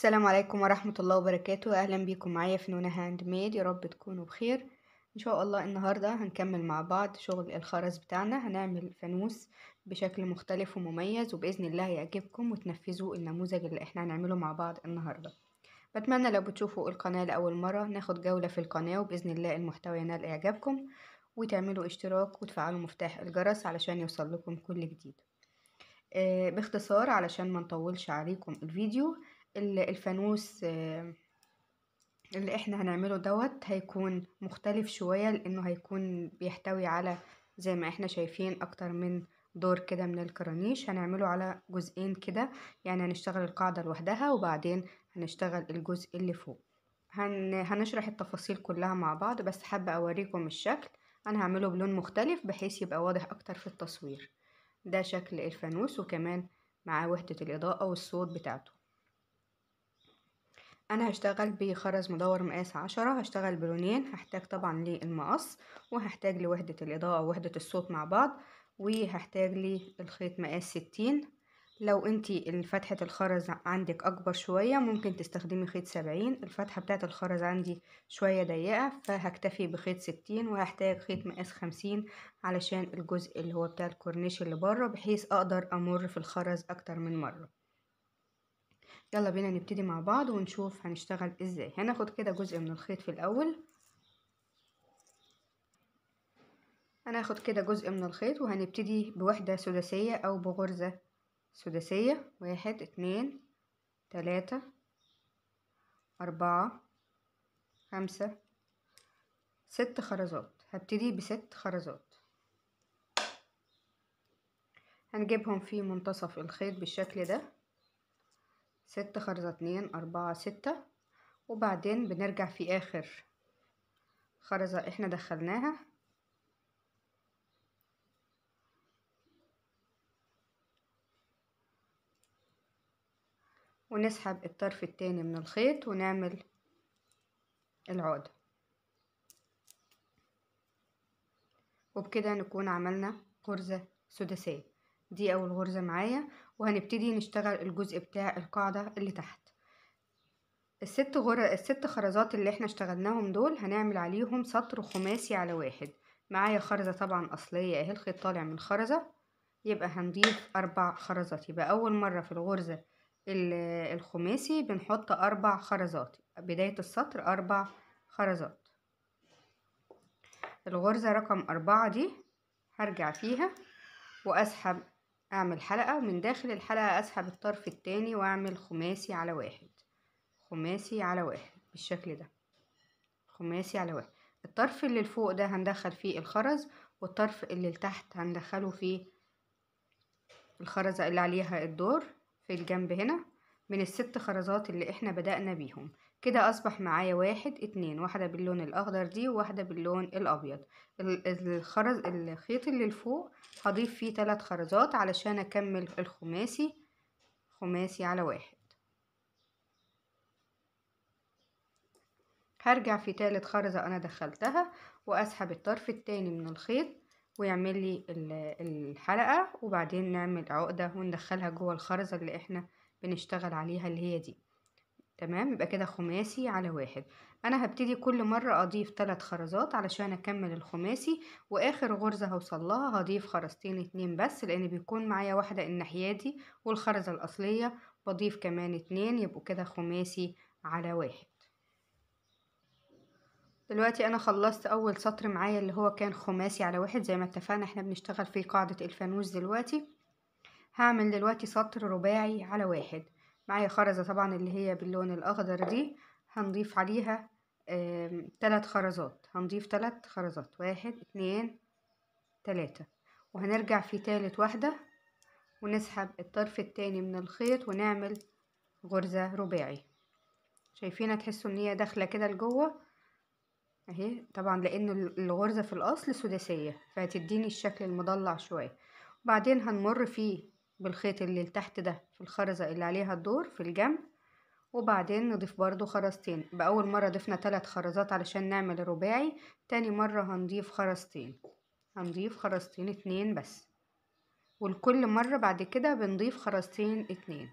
السلام عليكم ورحمة الله وبركاته أهلا بيكم معايا في نونة هاند ميد يارب رب تكونوا بخير إن شاء الله النهاردة هنكمل مع بعض شغل الخرز بتاعنا هنعمل فانوس بشكل مختلف ومميز وبإذن الله يعجبكم وتنفذوا النموذج اللي احنا هنعمله مع بعض النهاردة بتمنى لو بتشوفوا القناة لأول مرة ناخد جولة في القناة وبإذن الله المحتوى ينال إعجابكم وتعملوا اشتراك وتفعلوا مفتاح الجرس علشان يوصل لكم كل جديد آه، باختصار علشان ما نطولش عليكم الفيديو الفانوس اللي احنا هنعمله دوت هيكون مختلف شوية لانه هيكون بيحتوي على زي ما احنا شايفين اكتر من دور كده من الكرانيش هنعمله على جزئين كده يعني هنشتغل القاعدة لوحدها وبعدين هنشتغل الجزء اللي فوق هن... هنشرح التفاصيل كلها مع بعض بس حابة اوريكم الشكل انا هعمله بلون مختلف بحيث يبقى واضح اكتر في التصوير ده شكل الفانوس وكمان معاه وحدة الاضاءة والصوت بتاعته انا هشتغل بخرز مدور مقاس عشرة هشتغل بلونين هحتاج طبعا للمقص وهحتاج لوحدة الاضاءة ووحدة الصوت مع بعض وهحتاج للخيط مقاس ستين لو انتي فتحة الخرز عندك اكبر شوية ممكن تستخدمي خيط سبعين الفتحة بتاعت الخرز عندي شوية ضيقة فهكتفي بخيط ستين وهحتاج خيط مقاس خمسين علشان الجزء اللي هو بتاع الكورنيش اللي بره بحيث اقدر امر في الخرز اكتر من مرة يلا بينا نبتدي مع بعض ونشوف هنشتغل ازاي هناخد كده جزء من الخيط في الاول هناخد كده جزء من الخيط وهنبتدي بوحدة سداسية او بغرزة سداسية واحد اتنين تلاتة أربعة خمسة ست خرزات هبتدي بست خرزات هنجيبهم في منتصف الخيط بالشكل ده ست خرزة اتنين أربعة ستة وبعدين بنرجع في آخر خرزة احنا دخلناها ونسحب الطرف التاني من الخيط ونعمل العقدة وبكده نكون عملنا غرزة سداسية دي أول غرزة معايا وهنبتدي نشتغل الجزء بتاع القاعدة اللي تحت الست غر... الست خرزات اللي احنا اشتغلناهم دول هنعمل عليهم سطر خماسي على واحد معايا خرزة طبعا اصلية اهي الخيط طالع من خرزة يبقى هنضيف اربع خرزات يبقى اول مرة في الغرزة الخماسي بنحط اربع خرزات بداية السطر اربع خرزات الغرزة رقم اربعة دي هرجع فيها واسحب اعمل حلقة ومن داخل الحلقة اسحب الطرف التاني واعمل خماسي على واحد خماسي على واحد بالشكل ده خماسي على واحد الطرف اللي فوق ده هندخل فيه الخرز والطرف اللي لتحت هندخله فيه الخرزة اللي عليها الدور في الجنب هنا من الست خرزات اللي احنا بدأنا بيهم كده أصبح معايا واحد اتنين واحدة باللون الأخضر دي وواحدة باللون الأبيض الخرز الخيط اللي لفوق هضيف فيه تلات خرزات علشان أكمل الخماسي خماسي على واحد هرجع في تالت خرزة أنا دخلتها وأسحب الطرف التاني من الخيط ويعمل لي الحلقة وبعدين نعمل عقدة وندخلها جوه الخرزة اللي احنا بنشتغل عليها اللي هي دي تمام يبقى كده خماسي على واحد انا هبتدي كل مرة اضيف ثلاث خرزات علشان اكمل الخماسي واخر غرزة هوصل لها هضيف خرزتين اتنين بس لان بيكون معايا واحدة الناحية دي والخرزة الاصلية بضيف كمان اتنين يبقوا كده خماسي على واحد دلوقتي انا خلصت اول سطر معايا اللي هو كان خماسي على واحد زي ما اتفقنا احنا بنشتغل في قاعدة الفانوس دلوقتي هعمل دلوقتي سطر رباعي على واحد معايا خرزة طبعا اللي هي باللون الأخضر دي هنضيف عليها تلات خرزات هنضيف تلات خرزات واحد اتنين تلاتة وهنرجع في تالت واحدة ونسحب الطرف التاني من الخيط ونعمل غرزة رباعي شايفين تحسوا ان هي داخلة كده لجوه اهي طبعا لان الغرزة في الاصل سداسية فهتديني الشكل المضلع شوية وبعدين هنمر في بالخيط اللي لتحت ده في الخرزة اللي عليها الدور في الجنب وبعدين نضيف برضو خرزتين بأول مرة ضفنا ثلاث خرزات علشان نعمل رباعي تاني مرة هنضيف خرزتين هنضيف خرزتين اتنين بس ولكل مرة بعد كده بنضيف خرزتين اتنين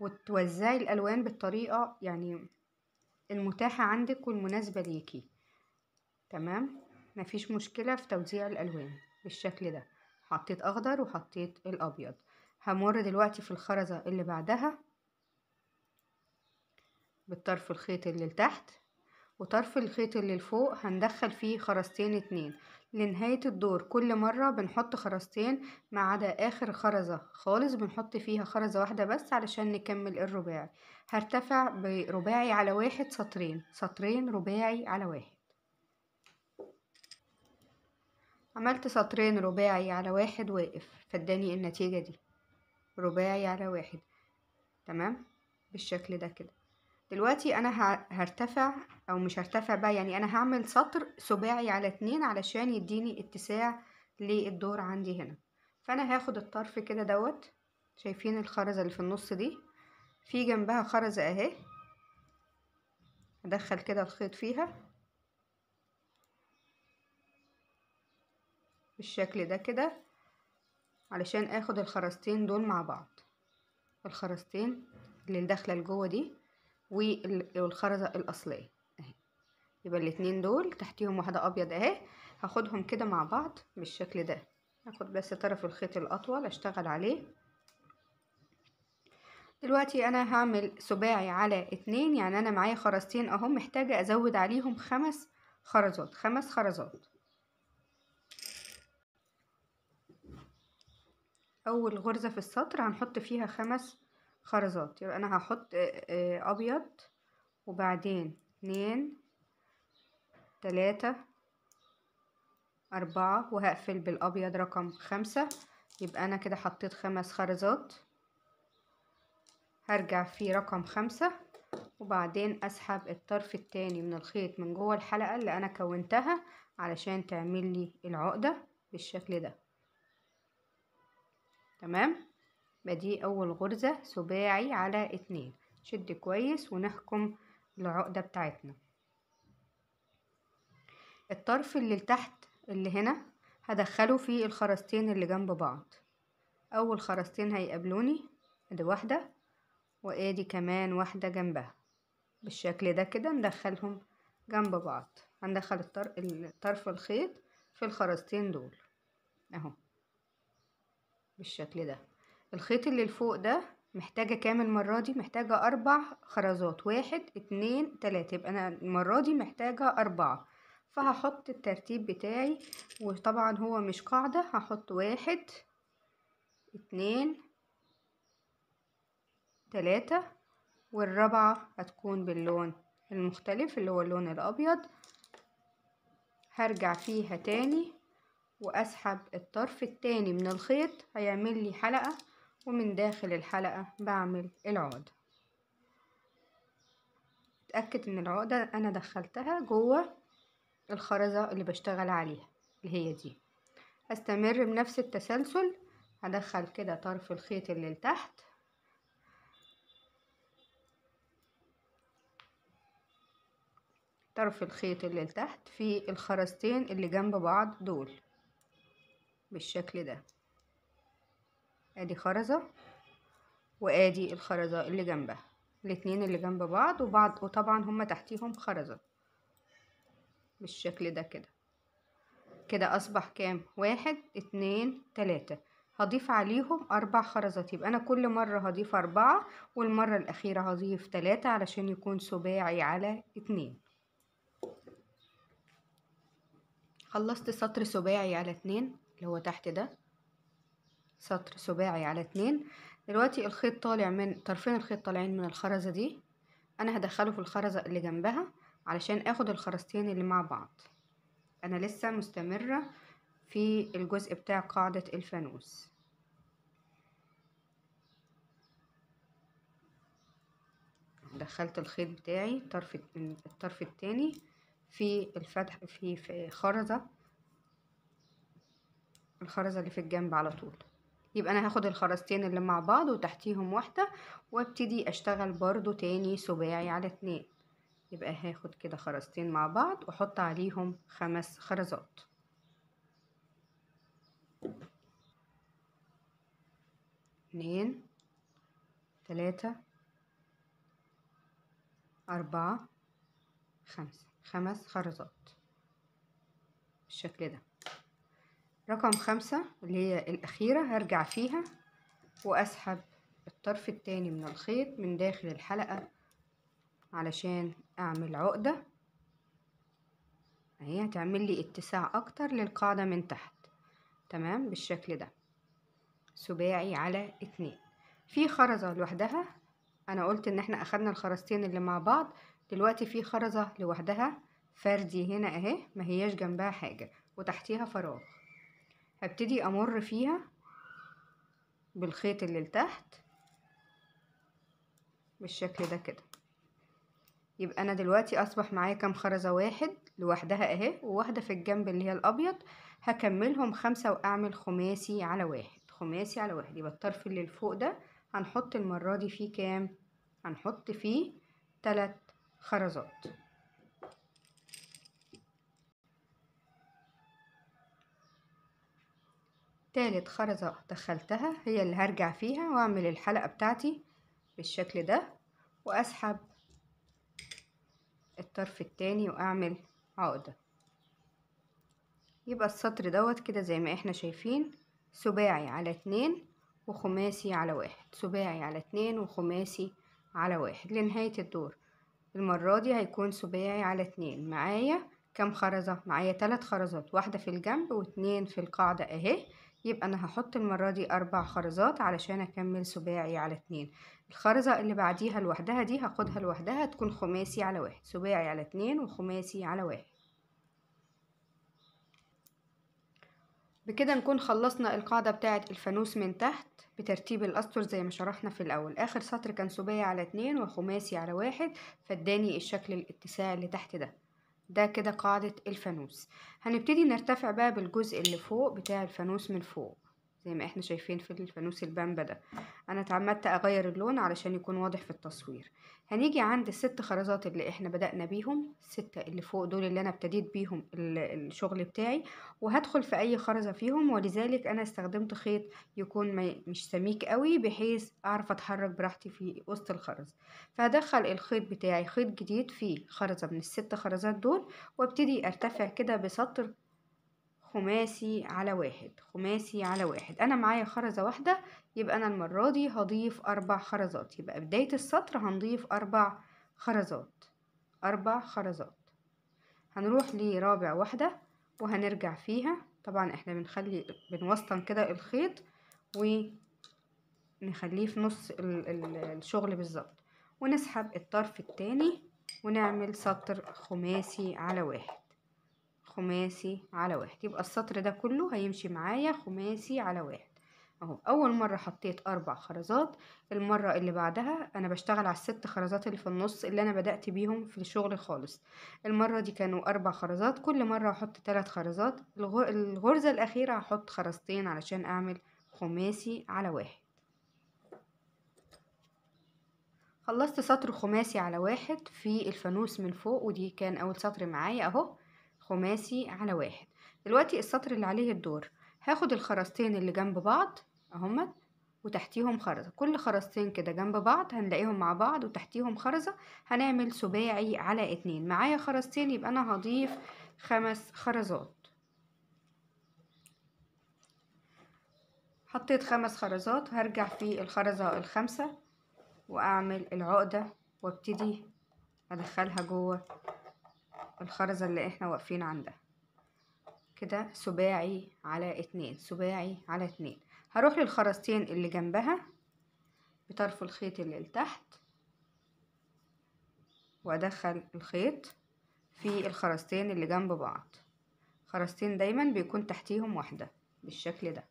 وتوزعي الألوان بالطريقة يعني المتاحة عندك والمناسبة ليكي تمام مفيش مشكلة في توزيع الألوان بالشكل ده حطيت أخضر وحطيت الأبيض همر دلوقتي في الخرزة اللي بعدها بالطرف الخيط اللي لتحت وطرف الخيط اللي لفوق هندخل فيه خرزتين اتنين لنهاية الدور كل مرة بنحط خرزتين ما عدا آخر خرزة خالص بنحط فيها خرزة واحدة بس علشان نكمل الرباعي هرتفع برباعي على واحد سطرين سطرين رباعي على واحد عملت سطرين رباعي على واحد واقف فاداني النتيجة دي رباعي على واحد تمام بالشكل ده كده دلوقتي انا هرتفع او مش هرتفع بقى يعني انا هعمل سطر سباعي على اتنين علشان يديني اتساع للدور عندي هنا فانا هاخد الطرف كده دوت شايفين الخرزة اللي في النص دي في جنبها خرزة اهي ادخل كده الخيط فيها بالشكل ده كده علشان اخد الخرستين دول مع بعض الخرستين اللي داخله لجوه دي والخرزه الاصليه اهي يبقى الاتنين دول تحتيهم واحده ابيض اهي هاخدهم كده مع بعض بالشكل ده هاخد بس طرف الخيط الاطول اشتغل عليه دلوقتي انا هعمل سباعي على اتنين يعني انا معايا خرزتين اهو محتاجه ازود عليهم خمس خرزات خمس خرزات اول غرزة في السطر هنحط فيها خمس خرزات يبقى انا هحط آه، آه، ابيض وبعدين اتنين تلاتة أربعة وهقفل بالأبيض رقم خمسة يبقى أنا كده حطيت خمس خرزات هرجع في رقم خمسة وبعدين أسحب الطرف التاني من الخيط من جوه الحلقة اللي أنا كونتها علشان تعمل لي العقدة بالشكل ده تمام بدي أول غرزة سباعي على اتنين شد كويس ونحكم العقدة بتاعتنا الطرف اللي لتحت اللي هنا هدخله في الخرستين اللي جنب بعض أول خرستين هيقابلوني ادي واحدة وادي كمان واحدة جنبها بالشكل ده كده ندخلهم جنب بعض هندخل الطرف الخيط في الخرستين دول اهو بالشكل ده الخيط اللي لفوق ده محتاجة كام المرة دي محتاجة أربع خرزات واحد اتنين تلاتة يبقى أنا المرة دي محتاجة أربعة فهحط الترتيب بتاعي وطبعا هو مش قاعدة هحط واحد اتنين تلاتة والرابعة هتكون باللون المختلف اللي هو اللون الأبيض هرجع فيها تاني واسحب الطرف التاني من الخيط هيعمل لي حلقة ومن داخل الحلقة بعمل العقدة اتأكد ان العقدة انا دخلتها جوه الخرزة اللي بشتغل عليها اللي هي دي هستمر بنفس التسلسل هدخل كده طرف الخيط اللي لتحت طرف الخيط اللي لتحت في الخرزتين اللي جنب بعض دول بالشكل ده ادي خرزة وادي الخرزة اللي جنبها الاتنين اللي جنب بعض وبعض وطبعا هما تحتيهم خرزة بالشكل ده كده كده اصبح كام واحد اتنين تلاتة هضيف عليهم اربع خرزات يبقى انا كل مرة هضيف اربعة والمرة الاخيرة هضيف تلاتة علشان يكون سباعي على اتنين خلصت سطر سباعي على اتنين اللي هو تحت ده سطر سباعي على اتنين دلوقتي الخيط طالع من طرفين الخيط طالعين من الخرزة دي انا هدخله في الخرزة اللي جنبها علشان اخد الخرزتين اللي مع بعض انا لسه مستمرة في الجزء بتاع قاعدة الفانوس دخلت الخيط بتاعي الطرف الطرف التاني في الفتح في خرزة الخرزة اللي في الجنب على طول يبقى انا هاخد الخرزتين اللي مع بعض وتحتيهم واحدة وابتدي اشتغل برضو تاني سباعي على اتنين يبقى هاخد كده خرزتين مع بعض واحط عليهم خمس خرزات اتنين تلاتة أربعة خمسة خمس خرزات بالشكل ده رقم خمسة اللي هي الأخيرة هرجع فيها وأسحب الطرف التاني من الخيط من داخل الحلقة علشان أعمل عقدة اهي هتعمل لي اتساع أكتر للقاعدة من تحت تمام بالشكل ده سباعي على اتنين في خرزة لوحدها أنا قلت إن احنا أخدنا الخرزتين اللي مع بعض دلوقتي في خرزة لوحدها فردي هنا اهي ما هيش جنبها حاجة وتحتيها فراغ هبتدي امر فيها بالخيط اللي لتحت بالشكل ده كده يبقى انا دلوقتي اصبح معايا كام خرزه واحد لوحدها اهي وواحده في الجنب اللي هي الابيض هكملهم خمسة واعمل خماسي على واحد خماسي على واحد يبقى الطرف اللي لفوق ده هنحط المره دي فيه كام هنحط فيه ثلاث خرزات تالت خرزة دخلتها هي اللي هرجع فيها واعمل الحلقة بتاعتي بالشكل ده واسحب الطرف التاني واعمل عقدة يبقى السطر دوت كده زي ما احنا شايفين سباعي على اتنين وخماسي على واحد سباعي على اتنين وخماسي على واحد لنهاية الدور المرة دي هيكون سباعي على اتنين معايا كام خرزة معايا تلات خرزات واحدة في الجنب واتنين في القاعدة اهي يبقى أنا هحط المرة دي أربع خرزات علشان أكمل سباعي على اتنين الخرزة اللي بعديها لوحدها دي هاخدها لوحدها تكون خماسي على واحد سباعي على اتنين وخماسي على واحد بكده نكون خلصنا القاعدة بتاعة الفانوس من تحت بترتيب الأسطر زي ما شرحنا في الأول آخر سطر كان سباعي على اتنين وخماسي على واحد فاداني الشكل الاتساع اللي تحت ده ده كده قاعدة الفانوس هنبتدي نرتفع بقى بالجزء اللي فوق بتاع الفانوس من فوق زي ما احنا شايفين في الفانوس البامبا ده انا اتعمدت اغير اللون علشان يكون واضح في التصوير هنيجي عند الست خرزات اللي احنا بدأنا بيهم الستة اللي فوق دول اللي انا ابتديت بيهم الشغل بتاعي وهدخل في اي خرزة فيهم ولذلك انا استخدمت خيط يكون مش سميك قوي بحيث اعرف اتحرك براحتي في وسط الخرز فهدخل الخيط بتاعي خيط جديد في خرزة من الست خرزات دول وابتدي ارتفع كده بسطر خماسي على واحد خماسي على واحد أنا معايا خرزة واحدة يبقى أنا المرة دي هضيف أربع خرزات يبقى بداية السطر هنضيف أربع خرزات أربع خرزات هنروح لرابع واحدة وهنرجع فيها طبعا احنا بنخلي بنوسطن كده الخيط ونخليه في نص ال ال الشغل بالظبط ونسحب الطرف التاني ونعمل سطر خماسي على واحد خماسي على واحد يبقى السطر ده كله هيمشي معايا خماسي على واحد اهو اول مره حطيت اربع خرزات المره اللي بعدها انا بشتغل على الست خرزات اللي في النص اللي انا بدات بيهم في الشغل خالص المره دي كانوا اربع خرزات كل مره هحط ثلاث خرزات الغرزه الاخيره هحط خرزتين علشان اعمل خماسي على واحد خلصت سطر خماسي على واحد في الفانوس من فوق ودي كان اول سطر معايا اهو خماسي على واحد دلوقتي السطر اللي عليه الدور هاخد الخرزتين اللي جنب بعض اهم وتحتيهم خرزة كل خرزتين كده جنب بعض هنلاقيهم مع بعض وتحتيهم خرزة هنعمل سباعي على اتنين معايا خرزتين يبقى انا هضيف خمس خرزات حطيت خمس خرزات هرجع في الخرزة الخامسة واعمل العقدة وابتدي ادخلها جوه الخرزة اللي احنا واقفين عندها كده سباعي على اتنين سباعي على اتنين هروح للخرزتين اللي جنبها بطرف الخيط اللي لتحت وادخل الخيط في الخرزتين اللي جنب بعض خرزتين دايما بيكون تحتيهم واحدة بالشكل ده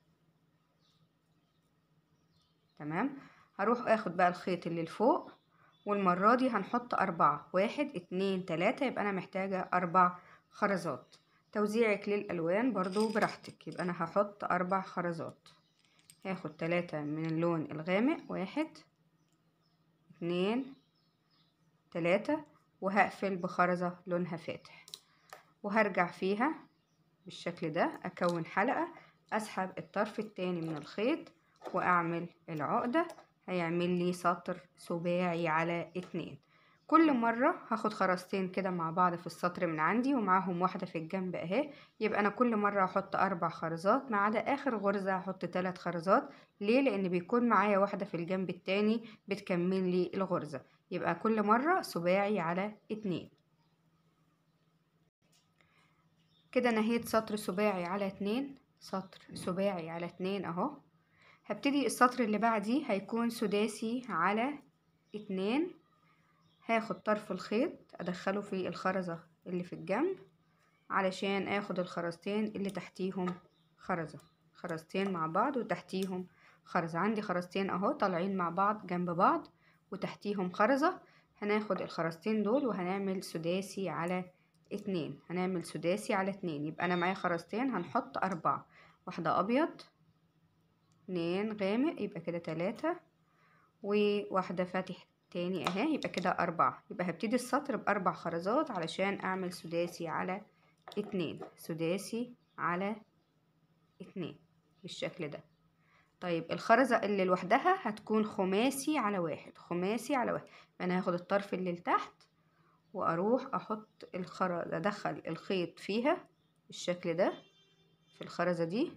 تمام هروح اخد بقى الخيط اللي لفوق والمرة دي هنحط أربعة واحد اتنين تلاتة يبقى أنا محتاجة أربع خرزات توزيعك للألوان برضو براحتك يبقى أنا هحط أربع خرزات هاخد تلاتة من اللون الغامق واحد اتنين تلاتة وهقفل بخرزة لونها فاتح وهرجع فيها بالشكل ده أكون حلقة أسحب الطرف التاني من الخيط وأعمل العقدة هيعمل لي سطر سباعي على اتنين كل مرة هاخد خرستين كده مع بعض في السطر من عندي ومعاهم واحدة في الجنب اهي يبقى انا كل مرة هحط اربع خرزات ما عدا اخر غرزة هحط تلات خرزات ليه لان بيكون معايا واحدة في الجنب التاني بتكمل لي الغرزة يبقى كل مرة سباعي على اتنين كده نهيت سطر سباعي على اتنين سطر سباعي على اتنين اهو هبتدي السطر اللي بعدي هيكون سداسي على اتنين هاخد طرف الخيط ادخله في الخرزة اللي في الجنب علشان اخد الخرزتين اللي تحتيهم خرزة خرزتين مع بعض وتحتيهم خرزة عندي خرزتين اهو طالعين مع بعض جنب بعض وتحتيهم خرزة هناخد الخرزتين دول وهنعمل سداسي على اتنين هنعمل سداسي على اتنين يبقى انا معايا خرزتين هنحط اربعة واحدة ابيض اتنين غامق يبقى كده تلاتة وواحدة فاتح تاني اهي يبقى كده أربعة يبقى هبتدي السطر بأربع خرزات علشان أعمل سداسي على اتنين سداسي على اتنين بالشكل ده طيب الخرزة اللي لوحدها هتكون خماسي على واحد خماسي على واحد فأنا هاخد الطرف اللي لتحت وأروح أحط الخرزة أدخل الخيط فيها بالشكل ده في الخرزة دي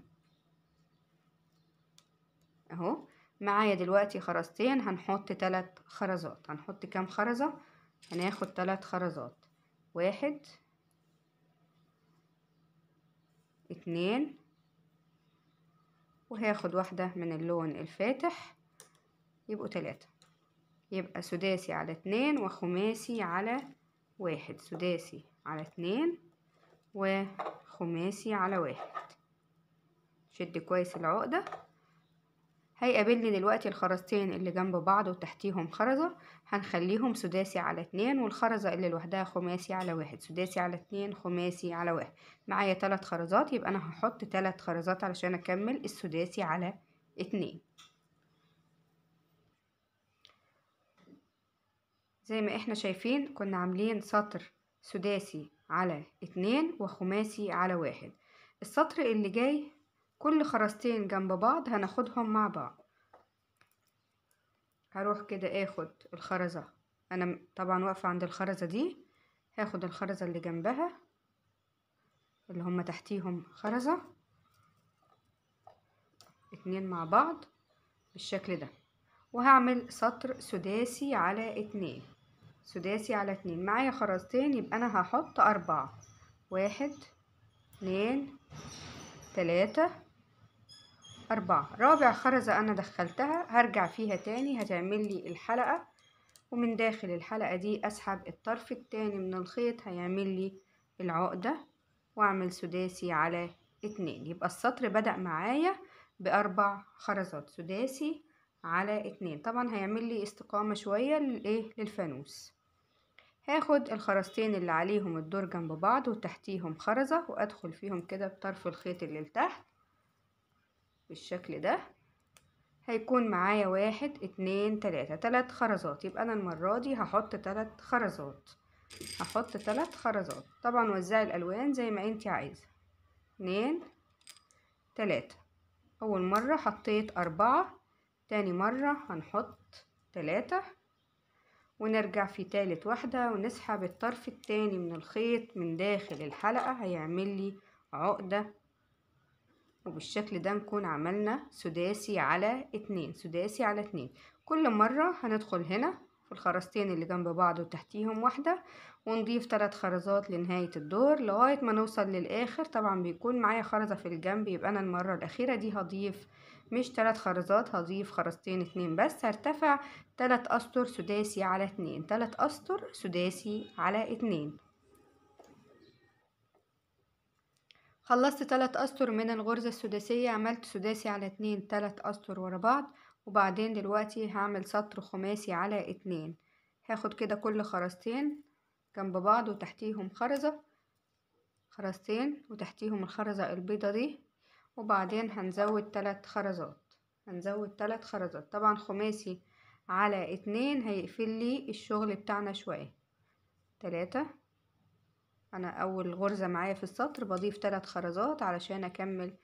اهو معايا دلوقتي خرزتين هنحط تلات خرزات هنحط كام خرزة هناخد تلات خرزات واحد اتنين وهاخد واحدة من اللون الفاتح يبقوا تلاتة يبقى سداسي على اتنين وخماسي على واحد سداسي على اتنين وخماسي على واحد شد كويس العقدة هيقابلني دلوقتي الخرزتين اللي جنب بعض وتحتيهم خرزة هنخليهم سداسي على اتنين والخرزة اللي لوحدها خماسي على واحد سداسي على اتنين خماسي على واحد معايا تلات خرزات يبقى انا هحط تلات خرزات علشان اكمل السداسي على اتنين زي ما احنا شايفين كنا عاملين سطر سداسي على اتنين وخماسي على واحد السطر اللي جاي كل خرزتين جنب بعض هناخدهم مع بعض هروح كده اخد الخرزة انا طبعا واقفة عند الخرزة دي هاخد الخرزة اللي جنبها اللي هما تحتيهم خرزة اتنين مع بعض بالشكل ده وهعمل سطر سداسي على اتنين سداسي على اتنين معايا خرزتين يبقى انا هحط اربعة واحد اتنين تلاتة أربعة رابع خرزة أنا دخلتها هرجع فيها تاني هتعمل لي الحلقة ومن داخل الحلقة دي أسحب الطرف التاني من الخيط هيعمل لي العقدة وأعمل سداسي على اتنين يبقى السطر بدأ معايا بأربع خرزات سداسي على اتنين طبعا هيعمل لي استقامة شوية للفانوس هاخد الخرزتين اللي عليهم الدور جنب بعض وتحتيهم خرزة وأدخل فيهم كده بطرف الخيط اللي لتحت بالشكل ده هيكون معايا واحد اتنين تلاتة تلات خرزات يبقى انا المرة دي هحط تلات خرزات هحط تلات خرزات طبعا وزعي الالوان زي ما انت عايزة اتنين تلاتة اول مرة حطيت اربعة تاني مرة هنحط تلاتة ونرجع في تالت واحدة ونسحب الطرف التاني من الخيط من داخل الحلقة هيعمل لي عقدة وبالشكل ده نكون عملنا سداسي على اتنين سداسي على اتنين كل مرة هندخل هنا في الخرزتين اللي جنب بعض وتحتيهم واحدة ونضيف ثلاث خرزات لنهاية الدور لغاية ما نوصل للآخر طبعا بيكون معايا خرزة في الجنب يبقى أنا المرة الأخيرة دي هضيف مش ثلاث خرزات هضيف خرزتين اتنين بس هرتفع ثلاث أسطر سداسي على اتنين ثلاث أسطر سداسي على اتنين خلصت تلات أسطر من الغرزة السداسية عملت سداسي على اتنين تلات أسطر ورا بعض وبعدين دلوقتي هعمل سطر خماسي على اتنين هاخد كده كل خرزتين جنب بعض وتحتيهم خرزة خرزتين وتحتيهم الخرزة البيضة دي وبعدين هنزود تلات خرزات هنزود تلات خرزات طبعا خماسي على اتنين هيقفل لي الشغل بتاعنا شوية تلاتة انا اول غرزة معايا في السطر بضيف ثلاث خرزات علشان اكمل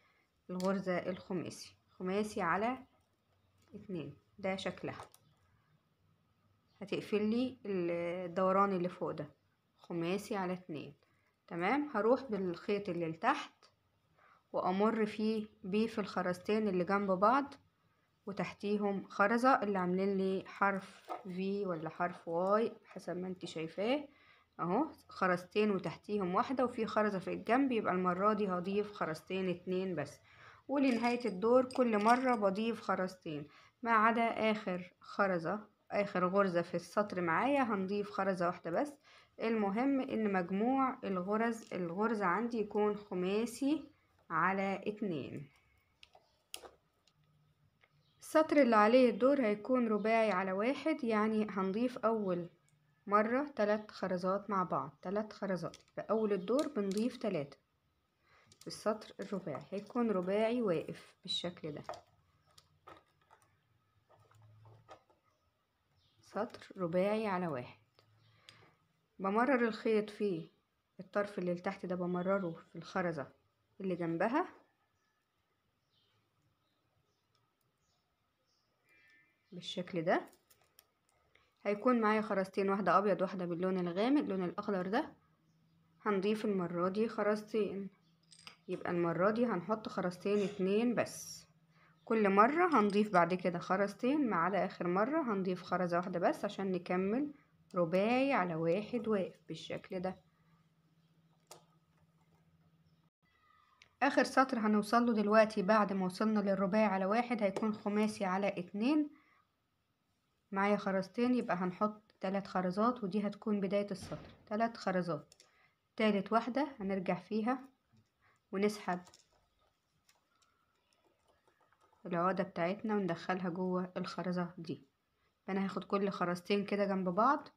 الغرزة الخماسي خماسي على اتنين ده شكلها هتقفل لي الدوران اللي فوق ده خماسي على اتنين تمام هروح بالخيط اللي لتحت وامر فيه بيه في الخرزتين اللي جنب بعض وتحتيهم خرزة اللي عاملين لي حرف في ولا حرف واي حسب ما انت شايفاه اهو خرزتين وتحتيهم واحدة وفي خرزة في الجنب يبقى المرة دي هضيف خرزتين اتنين بس ولنهاية الدور كل مرة بضيف خرزتين ما عدا آخر خرزة آخر غرزة في السطر معايا هنضيف خرزة واحدة بس المهم ان مجموع الغرز الغرزة عندي يكون خماسي على اتنين السطر اللي عليه الدور هيكون رباعي على واحد يعني هنضيف أول مرة تلات خرزات مع بعض تلات خرزات في أول الدور بنضيف تلاتة في السطر الرباعي هيكون رباعي واقف بالشكل ده سطر رباعي على واحد بمرر الخيط في الطرف اللي تحت ده بمرره في الخرزة اللي جنبها بالشكل ده هيكون معايا خرزتين واحدة أبيض واحدة باللون الغامق اللون الأخضر ده هنضيف المرة دي خرزتين يبقى المرة دي هنحط خرزتين اتنين بس كل مرة هنضيف بعد كده خرزتين ما عدا آخر مرة هنضيف خرزة واحدة بس عشان نكمل رباعي على واحد واقف بالشكل ده آخر سطر هنوصله دلوقتي بعد ما وصلنا للرباعي على واحد هيكون خماسي على اتنين معايا خرزتين يبقى هنحط تلات خرزات ودي هتكون بداية السطر تلات خرزات تالت واحدة هنرجع فيها ونسحب العقدة بتاعتنا وندخلها جوه الخرزة دي فأنا هاخد كل خرزتين كده جنب بعض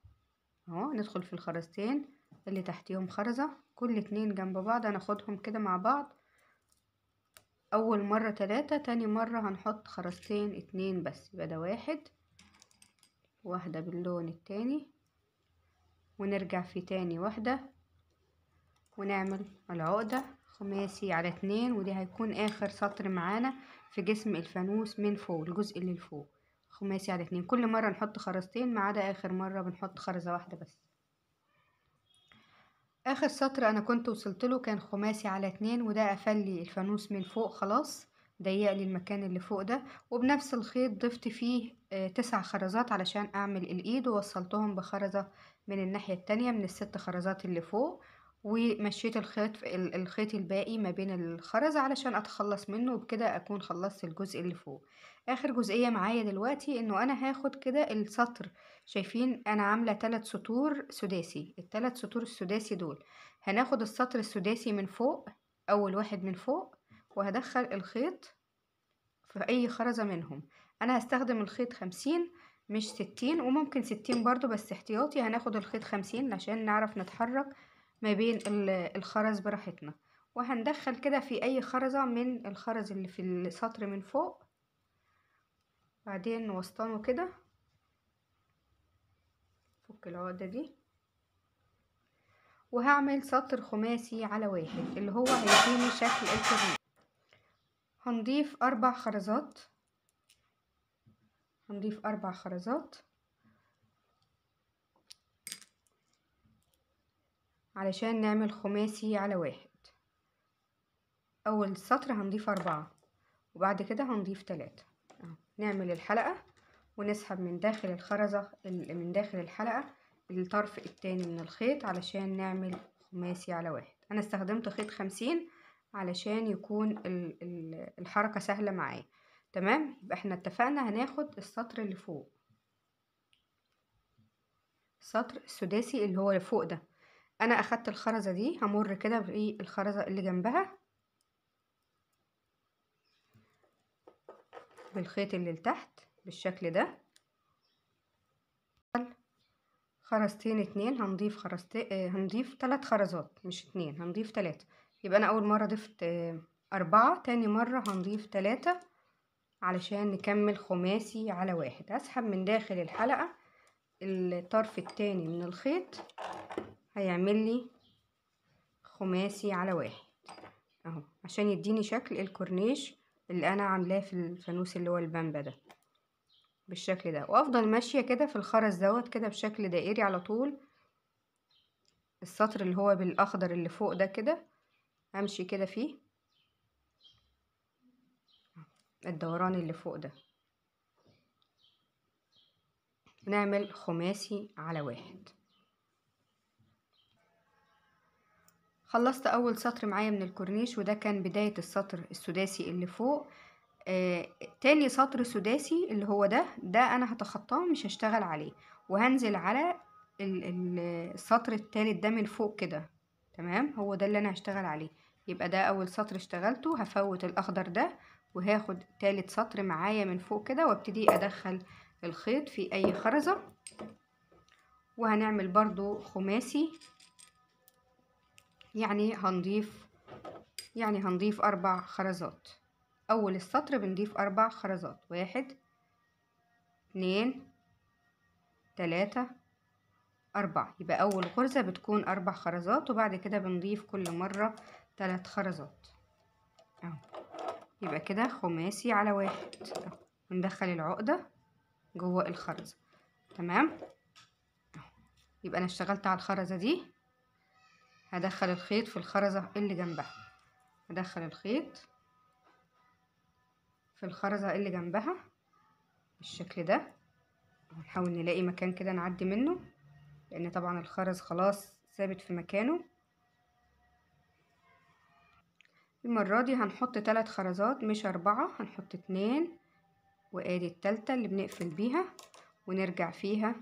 اهو ندخل في الخرزتين اللي تحتيهم خرزة كل اتنين جنب بعض هناخدهم كده مع بعض أول مرة تلاتة تاني مرة هنحط خرزتين اتنين بس يبقى ده واحد واحدة باللون التاني ونرجع في تاني واحدة ونعمل العقدة خماسي على اتنين ودي هيكون اخر سطر معانا في جسم الفانوس من فوق الجزء اللي لفوق خماسي على اتنين كل مرة نحط خرزتين ما عدا اخر مرة بنحط خرزة واحدة بس اخر سطر انا كنت وصلت له كان خماسي على اتنين وده قفل لي الفانوس من فوق خلاص ضيق لي المكان اللي فوق ده وبنفس الخيط ضفت فيه آه، تسع خرزات علشان اعمل الايد ووصلتهم بخرزة من الناحية التانية من الست خرزات اللي فوق ومشيت الخيط الخيط الباقي ما بين الخرز علشان اتخلص منه وبكده اكون خلصت الجزء اللي فوق اخر جزئية معايا دلوقتي انه انا هاخد كده السطر شايفين انا عاملة ثلاث سطور سداسي الثلاث سطور السداسي دول هناخد السطر السداسي من فوق اول واحد من فوق وهدخل الخيط في أي خرزة منهم أنا هستخدم الخيط خمسين مش ستين وممكن ستين برضو بس احتياطي هناخد الخيط خمسين عشان نعرف نتحرك ما بين الخرز براحتنا وهندخل كده في أي خرزة من الخرز اللي في السطر من فوق بعدين نوسطنه كده فك العقدة دي وهعمل سطر خماسي على واحد اللي هو هيديني شكل الكورنيش هنضيف أربع خرزات هنضيف أربع خرزات علشان نعمل خماسي على واحد أول سطر هنضيف أربعة وبعد كده هنضيف تلاتة نعمل الحلقة ونسحب من داخل الخرزة من داخل الحلقة الطرف التاني من الخيط علشان نعمل خماسي على واحد أنا استخدمت خيط خمسين علشان يكون الحركة سهلة معايا تمام يبقى احنا اتفقنا هناخد السطر اللي فوق السطر السداسي اللي هو فوق ده انا اخدت الخرزة دي همر كده بالخرزة إيه، اللي جنبها بالخيط اللي لتحت بالشكل ده خرزتين اتنين هنضيف خرزتين آه، هنضيف تلات خرزات مش اتنين هنضيف تلاتة يبقى انا اول مرة ضفت اربعة تاني مرة هنضيف تلاتة علشان نكمل خماسي على واحد هسحب من داخل الحلقة الطرف التاني من الخيط هيعمل لي خماسي على واحد اهو عشان يديني شكل الكورنيش اللي انا عاملاه في الفانوس اللي هو البامبا ده بالشكل ده وافضل ماشيه كده في الخرز دوت كده بشكل دائري على طول السطر اللي هو بالاخضر اللي فوق ده كده امشي كده فيه الدوران اللي فوق ده نعمل خماسي على واحد خلصت اول سطر معايا من الكورنيش وده كان بداية السطر السداسي اللي فوق آه، تاني سطر سداسي اللي هو ده ده انا هتخطاه مش هشتغل عليه وهنزل على السطر التالت ده من فوق كده تمام هو ده اللي انا هشتغل عليه يبقى ده أول سطر اشتغلته هفوت الأخضر ده وهاخد تالت سطر معايا من فوق كده وابتدي أدخل الخيط في أي خرزة وهنعمل برضو خماسي يعني هنضيف يعني هنضيف أربع خرزات أول السطر بنضيف أربع خرزات واحد اتنين تلاتة أربعة يبقى أول غرزة بتكون أربع خرزات وبعد كده بنضيف كل مرة ثلاث خرزات اهو يبقى كده خماسي على واحد وندخل العقدة جوه الخرزة تمام يبقى انا اشتغلت على الخرزة دي هدخل الخيط في الخرزة اللي جنبها هدخل الخيط في الخرزة اللي جنبها بالشكل ده ونحاول نلاقي مكان كده نعدي منه لان طبعا الخرز خلاص ثابت في مكانه المرة دي هنحط تلات خرزات مش أربعة هنحط اتنين وآدي التالتة اللي بنقفل بيها ونرجع فيها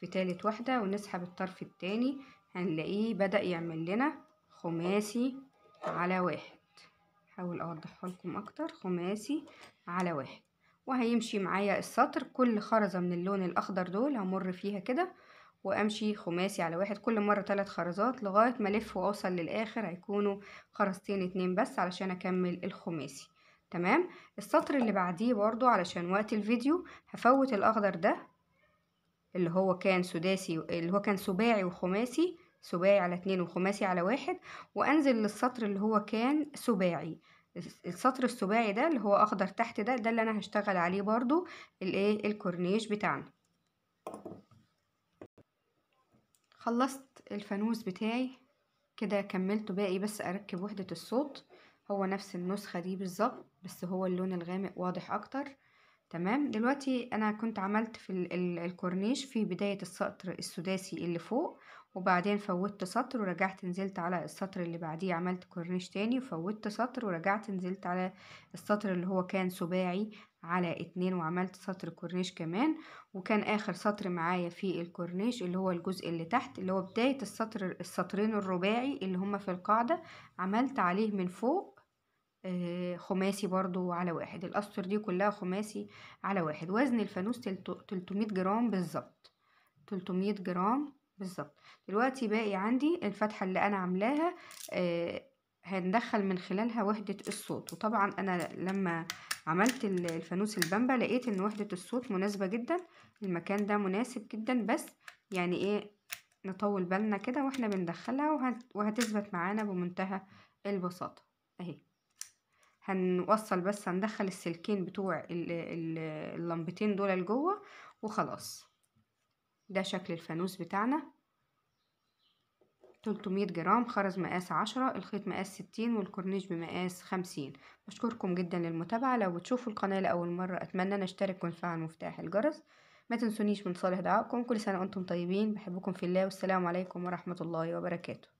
في تالت واحدة ونسحب الطرف التاني هنلاقيه بدأ يعمل لنا خماسي على واحد حاول أوضحها لكم أكتر خماسي على واحد وهيمشي معايا السطر كل خرزة من اللون الأخضر دول همر فيها كده وامشي خماسي على واحد كل مرة ثلاث خرزات لغاية ما الف واوصل للاخر هيكونوا خرزتين اتنين بس علشان اكمل الخماسي تمام السطر اللي بعديه برضو علشان وقت الفيديو هفوت الاخضر ده اللي هو كان سداسي اللي هو كان سباعي وخماسي سباعي على اتنين وخماسي على واحد وانزل للسطر اللي هو كان سباعي السطر السباعي ده اللي هو اخضر تحت ده ده اللي انا هشتغل عليه برضو الايه الكورنيش بتاعنا خلصت الفانوس بتاعي كده كملته باقي بس اركب وحدة الصوت هو نفس النسخة دي بالظبط بس هو اللون الغامق واضح اكتر تمام دلوقتي انا كنت عملت في الكورنيش في بداية السطر السداسي اللي فوق وبعدين فوتت سطر ورجعت نزلت على السطر اللي بعديه عملت كورنيش تاني وفوتت سطر ورجعت نزلت على السطر اللي هو كان سباعي على اتنين وعملت سطر كورنيش كمان وكان اخر سطر معايا في الكورنيش اللي هو الجزء اللي تحت اللي هو بداية السطر السطرين الرباعي اللي هما في القاعدة عملت عليه من فوق آه، خماسي برضو على واحد الأسطر دي كلها خماسي على واحد وزن الفانوس 300 جرام بالظبط 300 جرام بالظبط دلوقتي باقي عندي الفتحة اللي أنا عاملاها آه هندخل من خلالها وحدة الصوت وطبعا أنا لما عملت الفانوس البامبا لقيت إن وحدة الصوت مناسبة جدا المكان ده مناسب جدا بس يعني إيه نطول بالنا كده وإحنا بندخلها وهتثبت معانا بمنتهى البساطة أهي هنوصل بس هندخل السلكين بتوع اللمبتين دول لجوه وخلاص ده شكل الفانوس بتاعنا 300 جرام خرز مقاس 10 الخيط مقاس 60 والكورنيش بمقاس 50 بشكركم جدا للمتابعة لو بتشوفوا القناة لأول مرة أتمنى أشترك ونفعل مفتاح الجرس ما تنسونيش من صالح دعائكم كل سنة وأنتم طيبين بحبكم في الله والسلام عليكم ورحمة الله وبركاته